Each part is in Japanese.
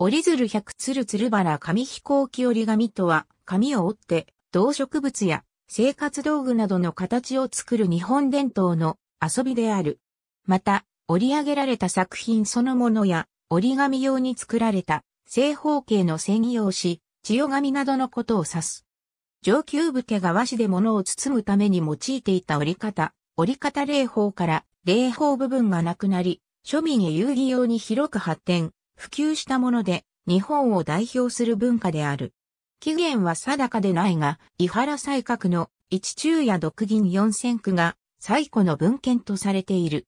折り鶴百鶴鶴原紙飛行機折り紙とは、紙を折って、動植物や生活道具などの形を作る日本伝統の遊びである。また、折り上げられた作品そのものや、折り紙用に作られた正方形の専用紙、千代紙などのことを指す。上級武家が和紙で物を包むために用いていた折り方、折り方霊法から霊法部分がなくなり、庶民へ遊戯用に広く発展。普及したもので、日本を代表する文化である。起源は定かでないが、伊原西閣の一昼夜独銀四千区が最古の文献とされている。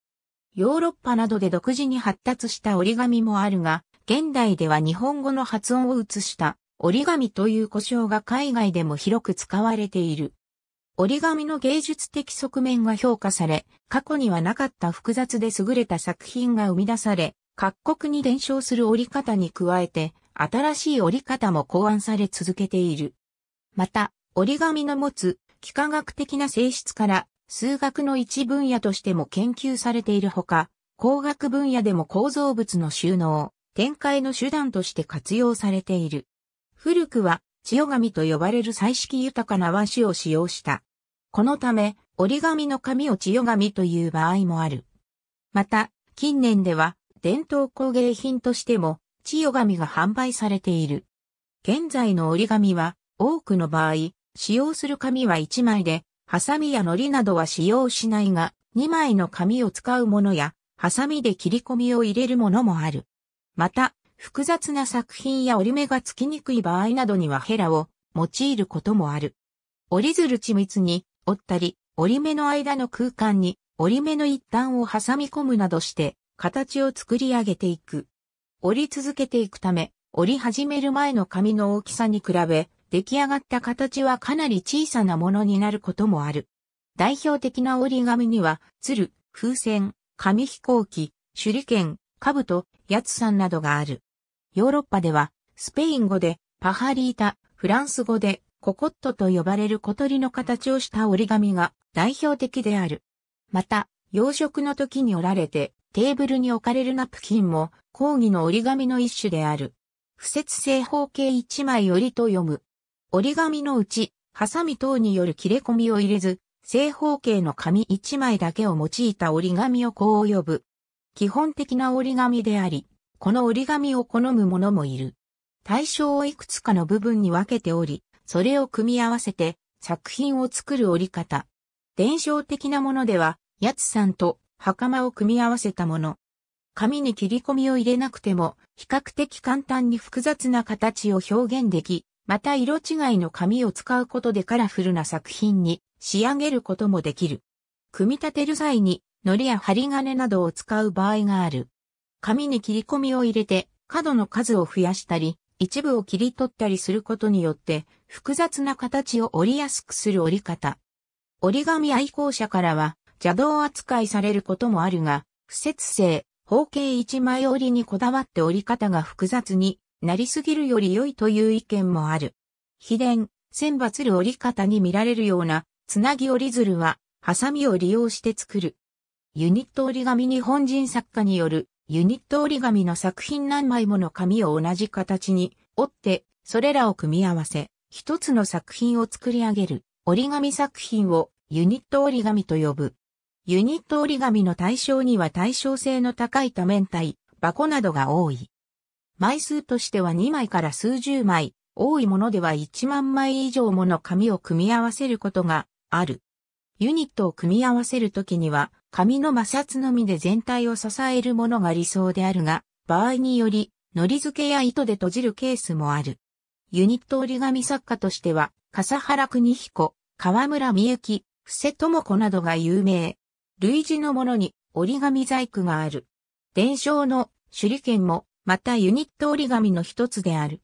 ヨーロッパなどで独自に発達した折り紙もあるが、現代では日本語の発音を移した折り紙という呼称が海外でも広く使われている。折り紙の芸術的側面が評価され、過去にはなかった複雑で優れた作品が生み出され、各国に伝承する折り方に加えて、新しい折り方も考案され続けている。また、折り紙の持つ幾何学的な性質から数学の一分野としても研究されているほか、工学分野でも構造物の収納、展開の手段として活用されている。古くは、千代紙と呼ばれる彩色豊かな和紙を使用した。このため、折り紙の紙を千代紙という場合もある。また、近年では、伝統工芸品としても、千代紙が販売されている。現在の折り紙は、多くの場合、使用する紙は1枚で、ハサミや糊などは使用しないが、2枚の紙を使うものや、ハサミで切り込みを入れるものもある。また、複雑な作品や折り目がつきにくい場合などにはヘラを用いることもある。折り鶴緻密に折ったり、折り目の間の空間に折り目の一端を挟み込むなどして形を作り上げていく。折り続けていくため、折り始める前の紙の大きさに比べ、出来上がった形はかなり小さなものになることもある。代表的な折り紙には、鶴、風船、紙飛行機、手裏剣、兜、やつさんなどがある。ヨーロッパでは、スペイン語で、パハリータ、フランス語で、ココットと呼ばれる小鳥の形をした折り紙が代表的である。また、養殖の時に折られてテーブルに置かれるナプキンも、講義の折り紙の一種である。不節正方形一枚折りと読む。折り紙のうち、ハサミ等による切れ込みを入れず、正方形の紙一枚だけを用いた折り紙をこう呼ぶ。基本的な折り紙であり、この折り紙を好む者もいる。対象をいくつかの部分に分けており、それを組み合わせて作品を作る折り方。伝承的なものでは、やつさんと袴を組み合わせたもの。紙に切り込みを入れなくても、比較的簡単に複雑な形を表現でき、また色違いの紙を使うことでカラフルな作品に仕上げることもできる。組み立てる際に、糊や針金などを使う場合がある。紙に切り込みを入れて、角の数を増やしたり、一部を切り取ったりすることによって、複雑な形を折りやすくする折り方。折り紙愛好者からは、邪道扱いされることもあるが、不節制、方形一枚折りにこだわって折り方が複雑になりすぎるより良いという意見もある。秘伝、千抜る折り方に見られるような、つなぎ折り鶴は、ハサミを利用して作る。ユニット折り紙日本人作家による、ユニット折り紙の作品何枚もの紙を同じ形に折って、それらを組み合わせ、一つの作品を作り上げる、折り紙作品をユニット折り紙と呼ぶ。ユニット折り紙の対象には対称性の高い多面体、箱などが多い。枚数としては2枚から数十枚、多いものでは1万枚以上もの紙を組み合わせることがある。ユニットを組み合わせるときには、紙の摩擦のみで全体を支えるものが理想であるが、場合により、糊付けや糸で閉じるケースもある。ユニット折り紙作家としては、笠原邦彦、河村美幸、布施智子などが有名。類似のものに折り紙細工がある。伝承の手裏剣も、またユニット折り紙の一つである。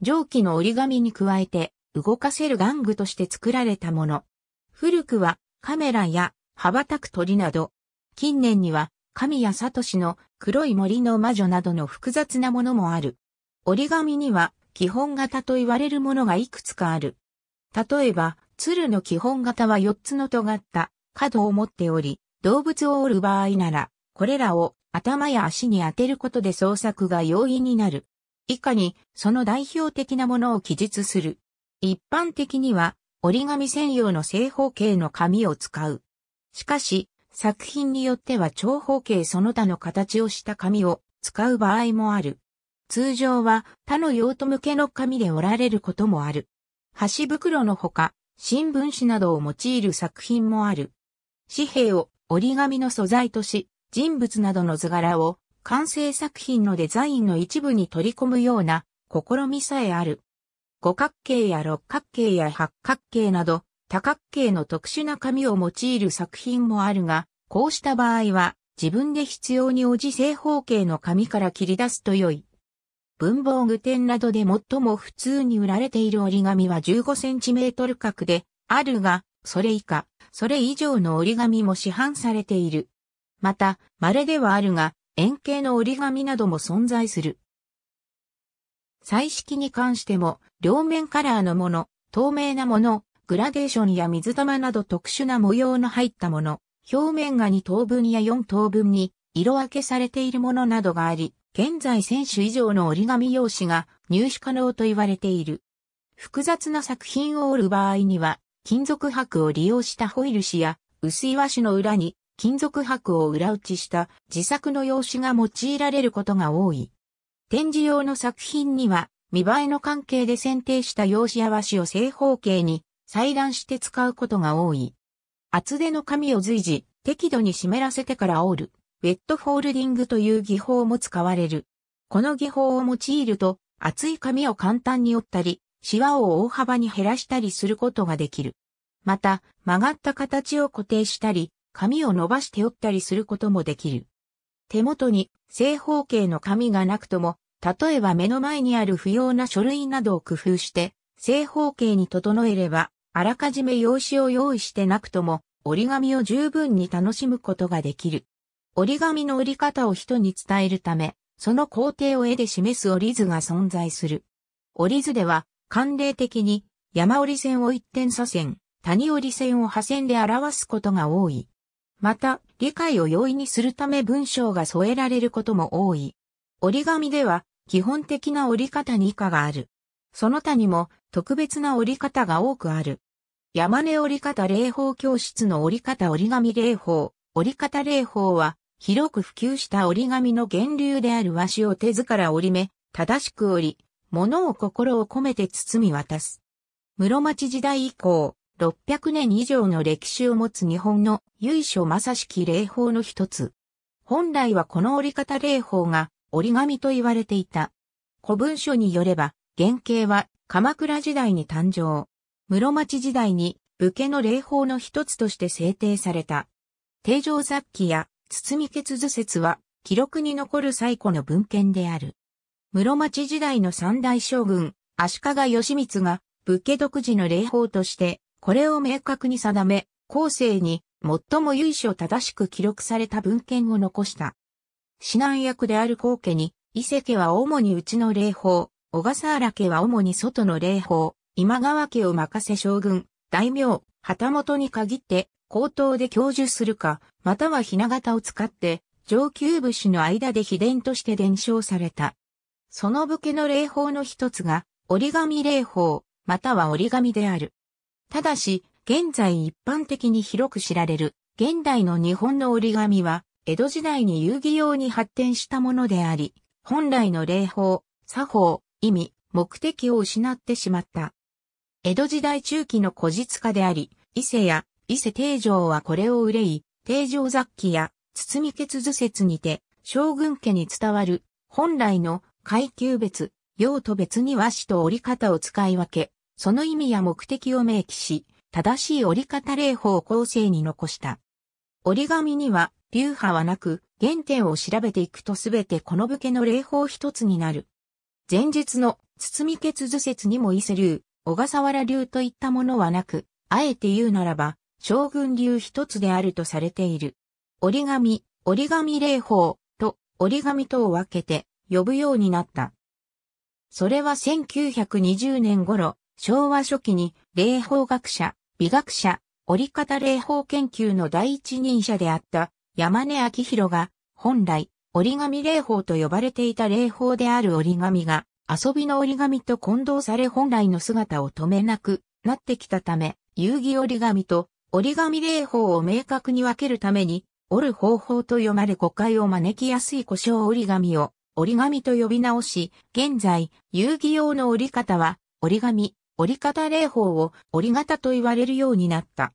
蒸気の折り紙に加えて、動かせる玩具として作られたもの。古くはカメラや羽ばたく鳥など、近年には神谷聡の黒い森の魔女などの複雑なものもある。折り紙には基本型と言われるものがいくつかある。例えば、鶴の基本型は4つの尖った角を持っており、動物を折る場合なら、これらを頭や足に当てることで創作が容易になる。以下に、その代表的なものを記述する。一般的には、折り紙専用の正方形の紙を使う。しかし、作品によっては長方形その他の形をした紙を使う場合もある。通常は他の用途向けの紙で折られることもある。箸袋のほか、新聞紙などを用いる作品もある。紙幣を折り紙の素材とし、人物などの図柄を完成作品のデザインの一部に取り込むような試みさえある。五角形や六角形や八角形など多角形の特殊な紙を用いる作品もあるが、こうした場合は自分で必要に応じ正方形の紙から切り出すと良い。文房具店などで最も普通に売られている折り紙は15センチメートル角であるが、それ以下、それ以上の折り紙も市販されている。また、稀ではあるが、円形の折り紙なども存在する。彩色に関しても、両面カラーのもの、透明なもの、グラデーションや水玉など特殊な模様の入ったもの、表面が2等分や4等分に色分けされているものなどがあり、現在1000種以上の折り紙用紙が入手可能と言われている。複雑な作品を折る場合には、金属箔を利用したホイル紙や薄い和紙の裏に金属箔を裏打ちした自作の用紙が用いられることが多い。展示用の作品には見栄えの関係で選定した用紙や和紙を正方形に裁断して使うことが多い。厚手の紙を随時適度に湿らせてから折る、ウェットフォールディングという技法も使われる。この技法を用いると厚い紙を簡単に折ったり、シワを大幅に減らしたりすることができる。また、曲がった形を固定したり、紙を伸ばしておったりすることもできる。手元に正方形の紙がなくとも、例えば目の前にある不要な書類などを工夫して、正方形に整えれば、あらかじめ用紙を用意してなくとも、折り紙を十分に楽しむことができる。折り紙の折り方を人に伝えるため、その工程を絵で示す折り図が存在する。折り図では、慣例的に山折線を一点左線、谷折線を破線で表すことが多い。また、理解を容易にするため文章が添えられることも多い。折り紙では基本的な折り方に以下がある。その他にも特別な折り方が多くある。山根折り方霊法教室の折り方折り紙霊法、折り方霊法は広く普及した折り紙の源流である和紙を手図から折り目、正しく折り、物を心を込めて包み渡す。室町時代以降、600年以上の歴史を持つ日本の由緒正しき霊法の一つ。本来はこの折り方霊法が折り紙と言われていた。古文書によれば、原型は鎌倉時代に誕生。室町時代に武家の霊法の一つとして制定された。定常雑記や包み結図説は記録に残る最古の文献である。室町時代の三大将軍、足利義満が、武家独自の礼法として、これを明確に定め、後世に最も由緒正しく記録された文献を残した。指南役である皇家に、伊勢家は主にうちの礼法、小笠原家は主に外の礼法、今川家を任せ将軍、大名、旗本に限って、口頭で教授するか、または雛形を使って、上級武士の間で秘伝として伝承された。その武家の礼法の一つが、折り紙礼法、または折り紙である。ただし、現在一般的に広く知られる、現代の日本の折り紙は、江戸時代に遊戯用に発展したものであり、本来の礼法、作法、意味、目的を失ってしまった。江戸時代中期の古実家であり、伊勢や伊勢定城はこれを憂い、定城雑記や包み血図説にて、将軍家に伝わる、本来の階級別、用途別に和紙と折り方を使い分け、その意味や目的を明記し、正しい折り方例法を構成に残した。折り紙には流派はなく、原点を調べていくとすべてこの武家の霊法一つになる。前述の包み結図説にも伊勢流、小笠原流といったものはなく、あえて言うならば、将軍流一つであるとされている。折り紙、折り紙霊法と折り紙とを分けて、呼ぶようになった。それは1920年頃、昭和初期に霊法学者、美学者、折り方霊法研究の第一人者であった山根明弘が、本来、折り紙霊法と呼ばれていた霊法である折り紙が、遊びの折り紙と混同され本来の姿を止めなくなってきたため、遊戯折り紙と折り紙霊法を明確に分けるために、折る方法と読まれ誤解を招きやすい故障折り紙を折り紙と呼び直し、現在、遊戯用の折り方は、折り紙、折り方霊法を折り型と言われるようになった。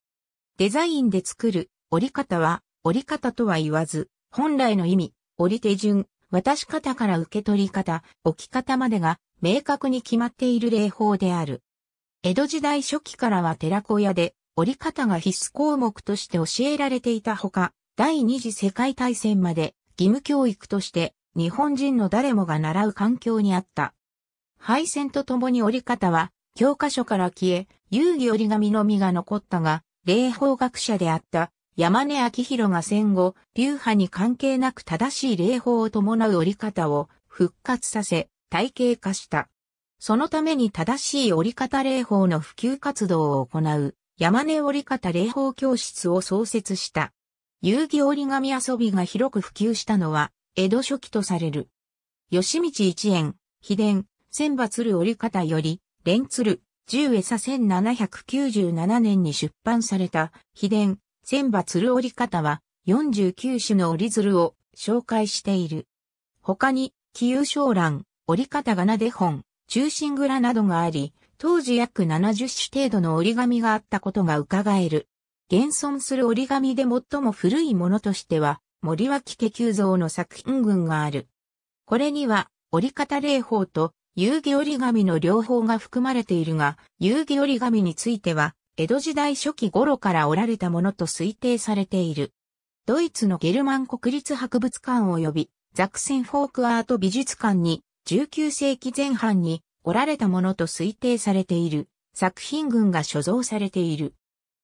デザインで作る折り方は、折り方とは言わず、本来の意味、折り手順、渡し方から受け取り方、置き方までが明確に決まっている霊法である。江戸時代初期からは寺子屋で折り方が必須項目として教えられていたほか、第二次世界大戦まで義務教育として日本人の誰もが習う環境にあった。敗戦とともに折り方は、教科書から消え、遊戯折り紙のみが残ったが、霊法学者であった山根明弘が戦後、流派に関係なく正しい霊法を伴う折り方を復活させ、体系化した。そのために正しい折り方霊法の普及活動を行う、山根折り方霊法教室を創設した。遊戯折り紙遊びが広く普及したのは、江戸初期とされる。吉道一円、秘伝、千葉鶴折方より、連鶴、十餌1797年に出版された、秘伝、千葉鶴折方は、49種の折鶴を紹介している。他に、紀遊小蘭、折方仮名で本、中心蔵などがあり、当時約70種程度の折り紙があったことが伺える。現存する折り紙で最も古いものとしては、森脇家久蔵の作品群がある。これには、折り方霊法と遊戯折り紙の両方が含まれているが、遊戯折り紙については、江戸時代初期頃から折られたものと推定されている。ドイツのゲルマン国立博物館及びザクセンフォークアート美術館に19世紀前半に折られたものと推定されている作品群が所蔵されている。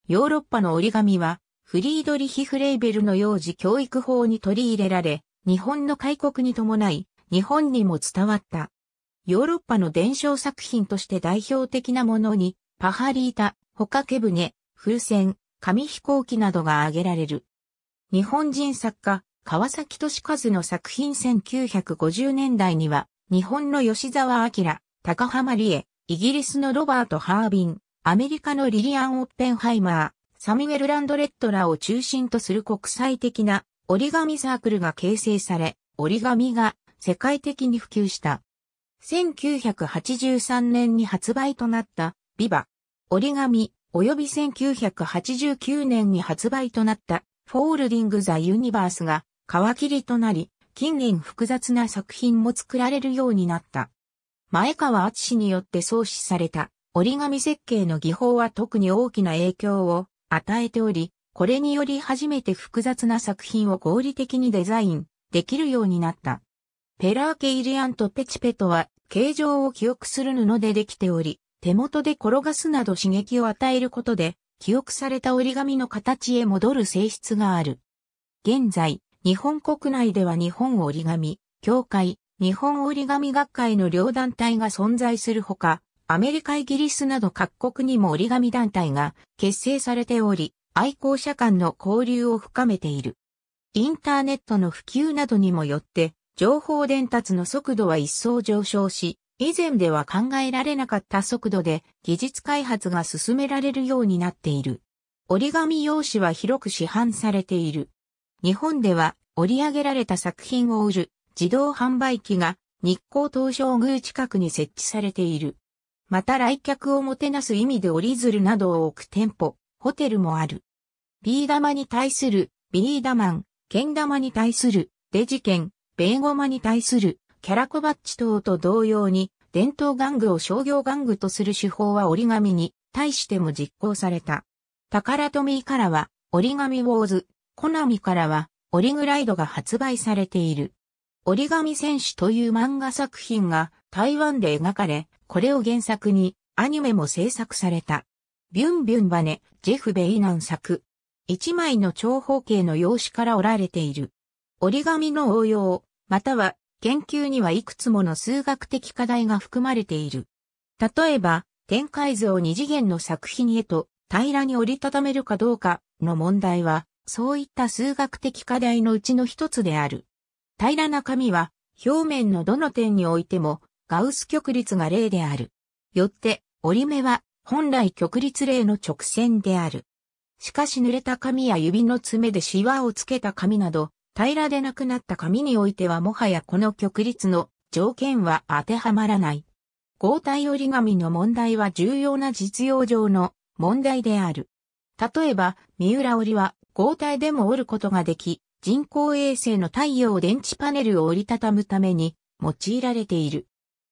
ヨーロッパの折り紙はフリードリヒ・フレイベルの幼児教育法に取り入れられ、日本の開国に伴い、日本にも伝わった。ヨーロッパの伝承作品として代表的なものに、パハリータ、ホカケブネ、風船、紙飛行機などが挙げられる。日本人作家、川崎敏和の作品1950年代には、日本の吉沢明、高浜理恵、イギリスのロバート・ハービン、アメリカのリリアン・オッペンハイマー、サミュエル・ランドレットらを中心とする国際的な折り紙サークルが形成され、折り紙が世界的に普及した。1983年に発売となったビバ、折り紙、及び1989年に発売となったフォールディング・ザ・ユニバースが皮切りとなり、近年複雑な作品も作られるようになった。前川敦によって創始された折り紙設計の技法は特に大きな影響を与えており、これにより初めて複雑な作品を合理的にデザインできるようになった。ペラーケイリアンとペチペトは形状を記憶する布でできており、手元で転がすなど刺激を与えることで、記憶された折り紙の形へ戻る性質がある。現在、日本国内では日本折り紙、協会、日本折り紙学会の両団体が存在するほか、アメリカイギリスなど各国にも折り紙団体が結成されており、愛好者間の交流を深めている。インターネットの普及などにもよって、情報伝達の速度は一層上昇し、以前では考えられなかった速度で技術開発が進められるようになっている。折り紙用紙は広く市販されている。日本では折り上げられた作品を売る自動販売機が日光東照宮近くに設置されている。また来客をもてなす意味で折り鶴などを置く店舗、ホテルもある。ビー玉に対するビー玉ン、剣玉に対するデジ剣、ーゴマに対するキャラコバッチ等と同様に伝統玩具を商業玩具とする手法は折り紙に対しても実行された。宝富からは折り紙ウォーズ、コナミからは折りグライドが発売されている。折り紙戦士という漫画作品が台湾で描かれ、これを原作にアニメも制作された。ビュンビュンバネ、ジェフ・ベイナン作。一枚の長方形の用紙から折られている。折り紙の応用、または研究にはいくつもの数学的課題が含まれている。例えば、展開図を二次元の作品へと平らに折りたためるかどうかの問題は、そういった数学的課題のうちの一つである。平らな紙は表面のどの点においてもガウス極率が0である。よって折り目は本来極率0の直線である。しかし濡れた紙や指の爪でシワをつけた紙など平らでなくなった紙においてはもはやこの極率の条件は当てはまらない。合体折り紙の問題は重要な実用上の問題である。例えば、三浦折りは合体でも折ることができ、人工衛星の太陽電池パネルを折りたたむために用いられている。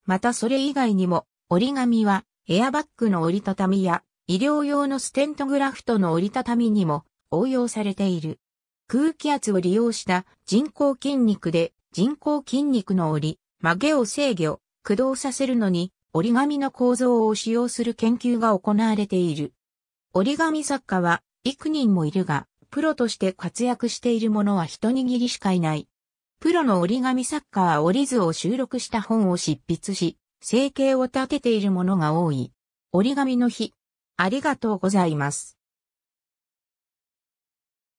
またそれ以外にも、折り紙はエアバッグの折りたたみや医療用のステントグラフトの折りたたみにも応用されている。空気圧を利用した人工筋肉で人工筋肉の折り、曲げを制御、駆動させるのに折り紙の構造を使用する研究が行われている。折り紙作家は幾人もいるが、プロとして活躍している者は一握りしかいない。プロの折り紙作家は折り図を収録した本を執筆し、生計を立てている者が多い。折り紙の日。ありがとうございます。